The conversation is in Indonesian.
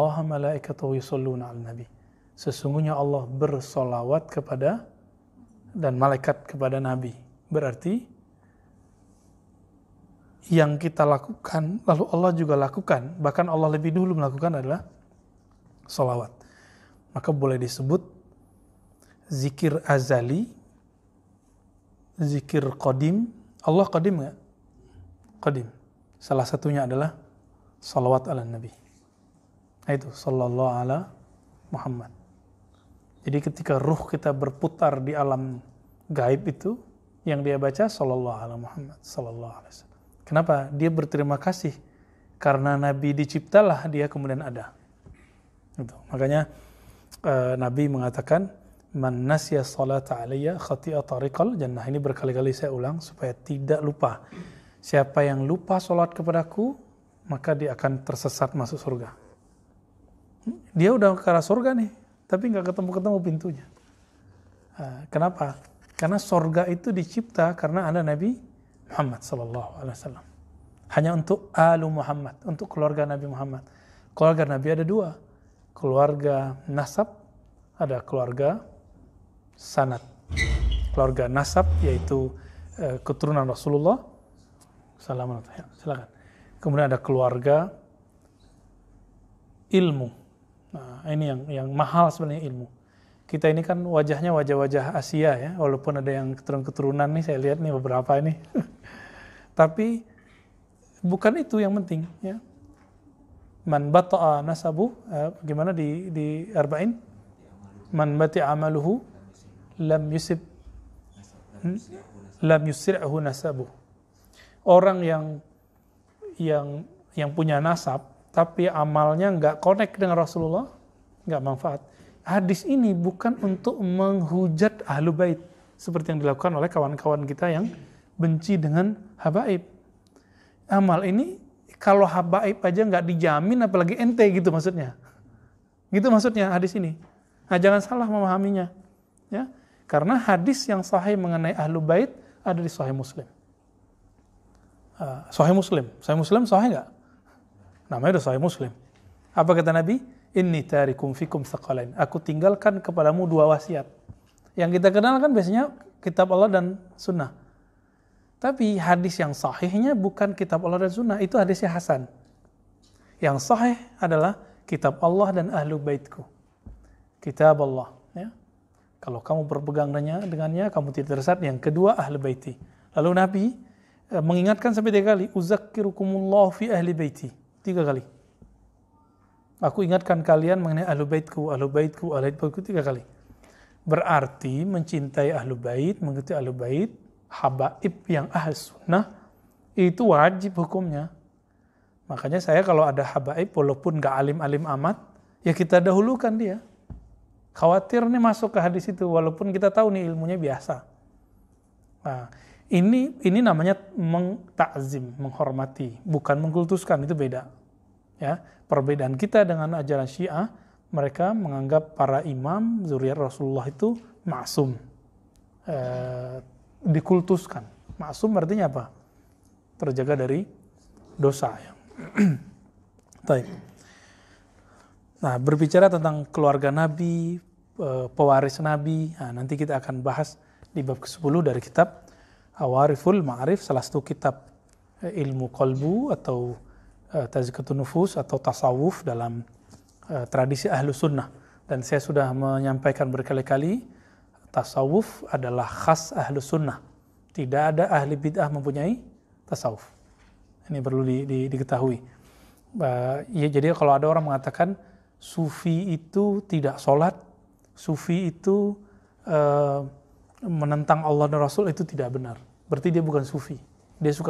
Allah malaikatahu yusalluna al nabi. Sesungguhnya Allah bersolawat kepada dan malaikat kepada nabi. Berarti yang kita lakukan, lalu Allah juga lakukan, bahkan Allah lebih dulu melakukan adalah solawat. Maka boleh disebut zikir azali, zikir qadim. Allah qadim nggak? Qadim. Salah satunya adalah solawat ala nabi. Nah itu sallallahu ala Muhammad. Jadi ketika ruh kita berputar di alam gaib itu yang dia baca sallallahu ala Muhammad sallallahu alaihi wasallam. Kenapa? Dia berterima kasih karena nabi diciptalah dia kemudian ada. Itu. Makanya uh, nabi mengatakan man nasya salata alayya khati'a tariqal jannah. Ini berkali-kali saya ulang supaya tidak lupa. Siapa yang lupa salat kepadaku, maka dia akan tersesat masuk surga. Dia udah ke arah surga nih, tapi nggak ketemu-ketemu pintunya. Ah, kenapa? Karena sorga itu dicipta karena ada Nabi Muhammad Sallallahu Alaihi Wasallam. Hanya untuk alu Muhammad, untuk keluarga Nabi Muhammad. Keluarga Nabi ada dua, keluarga nasab, ada keluarga sanat. Keluarga nasab yaitu eh, keturunan Rasulullah. Salam, silakan. Kemudian ada keluarga ilmu, Nah, ini yang yang mahal sebenarnya ilmu. Kita ini kan wajahnya wajah-wajah Asia ya, walaupun ada yang keturunan-keturunan nih saya lihat nih beberapa ini. Tapi bukan itu yang penting ya. Man bata'a nasabu, eh, gimana di di arba'in? Man bati amaluhu lam yusib hmm? lam yusir'ahu nasabu. Orang yang yang yang punya nasab tapi amalnya nggak connect dengan Rasulullah, nggak manfaat. Hadis ini bukan untuk menghujat ahlu bait seperti yang dilakukan oleh kawan-kawan kita yang benci dengan habaib. Amal ini kalau habaib aja nggak dijamin apalagi ente gitu maksudnya. Gitu maksudnya hadis ini. Nah, jangan salah memahaminya. Ya. Karena hadis yang sahih mengenai ahlu bait ada di sahih Muslim. Uh, sahih Muslim. Sahih Muslim sahih nggak? Namanya udah sahih Muslim. Apa kata Nabi? Ini tarikum fikum sekalian. Aku tinggalkan kepadamu dua wasiat. Yang kita kenal kan biasanya kitab Allah dan sunnah. Tapi hadis yang sahihnya bukan kitab Allah dan sunnah, itu hadisnya Hasan. Yang sahih adalah kitab Allah dan ahlu baitku. Kitab Allah. Ya. Kalau kamu berpegang dengannya, kamu tidak tersesat. Yang kedua, ahlu baiti. Lalu Nabi eh, mengingatkan sampai tiga kali, Uzakkirukumullah fi ahli baiti tiga kali. Aku ingatkan kalian mengenai ahlu baitku, ahlu baitku, ahlu baitku tiga kali. Berarti mencintai ahlu bait, mengikuti ahlu bait, habaib yang ahli sunnah, itu wajib hukumnya. Makanya saya kalau ada habaib, walaupun gak alim-alim amat, ya kita dahulukan dia. Khawatir nih masuk ke hadis itu, walaupun kita tahu nih ilmunya biasa. Nah, ini ini namanya mengtakzim, menghormati, bukan mengkultuskan, itu beda. Ya, perbedaan kita dengan ajaran Syiah, mereka menganggap para imam zuriat Rasulullah itu maksum. E, eh, dikultuskan. Maksum artinya apa? Terjaga dari dosa. Ya. Baik. Nah, berbicara tentang keluarga Nabi, eh, pewaris Nabi, nah, nanti kita akan bahas di bab ke-10 dari kitab Awariful Ma'arif salah satu kitab eh, ilmu kolbu atau uh, nufus atau tasawuf dalam eh, tradisi ahlu sunnah dan saya sudah menyampaikan berkali-kali tasawuf adalah khas ahlu sunnah tidak ada ahli bid'ah mempunyai tasawuf ini perlu di, di, diketahui ya, jadi kalau ada orang mengatakan sufi itu tidak sholat sufi itu uh, menentang Allah dan Rasul itu tidak benar berarti dia bukan sufi. Dia suka